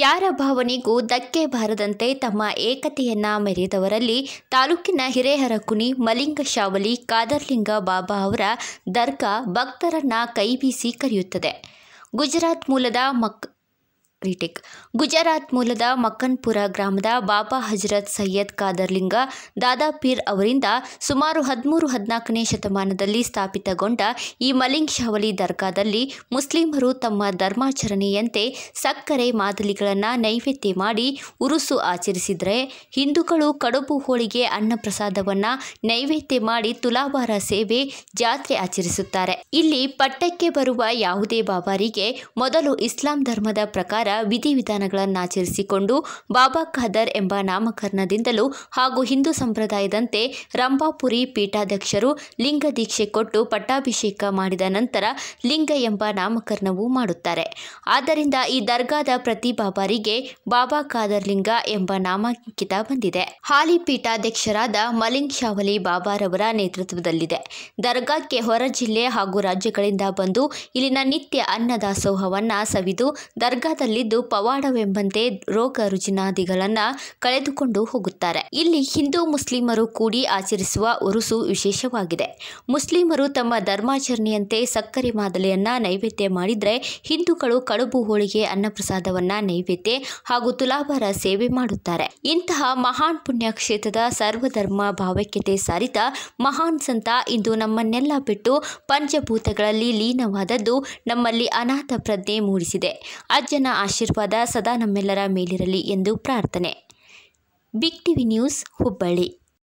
ಯಾರ ಭಾವನೆಗೂ ಧಕ್ಕೆ ಬಾರದಂತೆ ತಮ್ಮ ಏಕತೆಯನ್ನ ಮೆರೆದವರಲ್ಲಿ ತಾಲೂಕಿನ ಹಿರೇಹರಕುನಿ ಶಾವಲಿ ಕಾದರ್ಲಿಂಗ ಬಾಬಾ ಅವರ ದರ್ಗಾ ಭಕ್ತರನ್ನ ಕೈಬೀಸಿ ಕರೆಯುತ್ತದೆ ಗುಜರಾತ್ ಮೂಲದ ಮಕ್ ಕ್ರಿಟಿಕ್ ಗುಜರಾತ್ ಮೂಲದ ಮಕ್ಕನ್ಪುರ ಗ್ರಾಮದ ಬಾಬಾ ಹಜರತ್ ಸೈಯದ್ ಕಾದರ್ಲಿಂಗ ದಾದಾಪೀರ್ ಅವರಿಂದ ಸುಮಾರು ಹದಿಮೂರು ಹದಿನಾಲ್ಕನೇ ಶತಮಾನದಲ್ಲಿ ಸ್ಥಾಪಿತಗೊಂಡ ಈ ಮಲಿಂಗ್ ಶಾವಲಿ ದರ್ಗಾದಲ್ಲಿ ಮುಸ್ಲಿಮರು ತಮ್ಮ ಧರ್ಮಾಚರಣೆಯಂತೆ ಸಕ್ಕರೆ ಮಾದಲಿಗಳನ್ನು ನೈವೇದ್ಯ ಮಾಡಿ ಉರುಸು ಆಚರಿಸಿದರೆ ಹಿಂದೂಗಳು ಕಡುಬು ಹೋಳಿಗೆ ಅನ್ನಪ್ರಸಾದವನ್ನು ನೈವೇದ್ಯ ಮಾಡಿ ತುಲಾಭಾರ ಸೇವೆ ಜಾತ್ರೆ ಆಚರಿಸುತ್ತಾರೆ ಇಲ್ಲಿ ಪಟ್ಟಕ್ಕೆ ಬರುವ ಯಾವುದೇ ಬಾಬಾರಿಗೆ ಮೊದಲು ಇಸ್ಲಾಂ ಧರ್ಮದ ಪ್ರಕಾರ ವಿಧಿವಿಧಾನಗಳನ್ನಾಚರಿಸಿಕೊಂಡು ಬಾಬಾ ಖಾದರ್ ಎಂಬ ನಾಮಕರಣದಿಂದಲೂ ಹಾಗೂ ಹಿಂದೂ ಸಂಪ್ರದಾಯದಂತೆ ರಂಭಾಪುರಿ ಪೀಠಾಧ್ಯಕ್ಷರು ಲಿಂಗ ದೀಕ್ಷೆ ಕೊಟ್ಟು ಪಟ್ಟಾಭಿಷೇಕ ಮಾಡಿದ ನಂತರ ಲಿಂಗ ಎಂಬ ನಾಮಕರಣವೂ ಮಾಡುತ್ತಾರೆ ಆದ್ದರಿಂದ ಈ ದರ್ಗಾದ ಪ್ರತಿ ಬಾಬಾರಿಗೆ ಬಾಬಾ ಖಾದರ್ ಲಿಂಗ ಎಂಬ ನಾಮಾಂಕಿತ ಬಂದಿದೆ ಹಾಲಿ ಪೀಠಾಧ್ಯಕ್ಷರಾದ ಮಲಿಂಗ್ ಶಾವಲಿ ಬಾಬಾರವರ ನೇತೃತ್ವದಲ್ಲಿದೆ ದರ್ಗಾಕ್ಕೆ ಹೊರ ಜಿಲ್ಲೆ ಹಾಗೂ ರಾಜ್ಯಗಳಿಂದ ಬಂದು ಇಲ್ಲಿನ ನಿತ್ಯ ಅನ್ನದಾಸೋಹವನ್ನ ಸವಿದು ದರ್ಗಾದಲ್ಲಿ ಇದು ಪವಾಡವೆಂಬಂತೆ ರೋಗ ರುಜಿನಾದಿಗಳನ್ನ ಕಳೆದುಕೊಂಡು ಹೋಗುತ್ತಾರೆ ಇಲ್ಲಿ ಹಿಂದೂ ಮುಸ್ಲಿಮರು ಕೂಡಿ ಆಚರಿಸುವ ಉರುಸು ವಿಶೇಷವಾಗಿದೆ ಮುಸ್ಲಿಮರು ತಮ್ಮ ಧರ್ಮಾಚರಣೆಯಂತೆ ಸಕ್ಕರೆ ಮಾದಲೆಯನ್ನು ನೈವೇದ್ಯ ಮಾಡಿದರೆ ಹಿಂದೂಗಳು ಕಡುಬು ಹೋಳಿಗೆ ಅನ್ನಪ್ರಸಾದವನ್ನು ನೈವೇದ್ಯ ಹಾಗೂ ತುಲಾಭಾರ ಸೇವೆ ಮಾಡುತ್ತಾರೆ ಇಂತಹ ಮಹಾನ್ ಪುಣ್ಯ ಕ್ಷೇತ್ರದ ಸರ್ವಧರ್ಮ ಭಾವೈಕ್ಯತೆ ಸಾರಿತ ಮಹಾನ್ ಸಂತ ಇಂದು ನಮ್ಮನ್ನೆಲ್ಲ ಬಿಟ್ಟು ಪಂಚಭೂತಗಳಲ್ಲಿ ಲೀನವಾದದ್ದು ನಮ್ಮಲ್ಲಿ ಅನಾಥ ಪ್ರಜ್ಞೆ ಮೂಡಿಸಿದೆ ಅಜ್ಜನ ಆಶೀರ್ವಾದ ಸದಾ ನಮ್ಮೆಲ್ಲರ ಮೇಲಿರಲಿ ಎಂದು ಪ್ರಾರ್ಥನೆ ಬಿಗ್ ಟಿವಿ ನ್ಯೂಸ್ ಹುಬ್ಬಳ್ಳಿ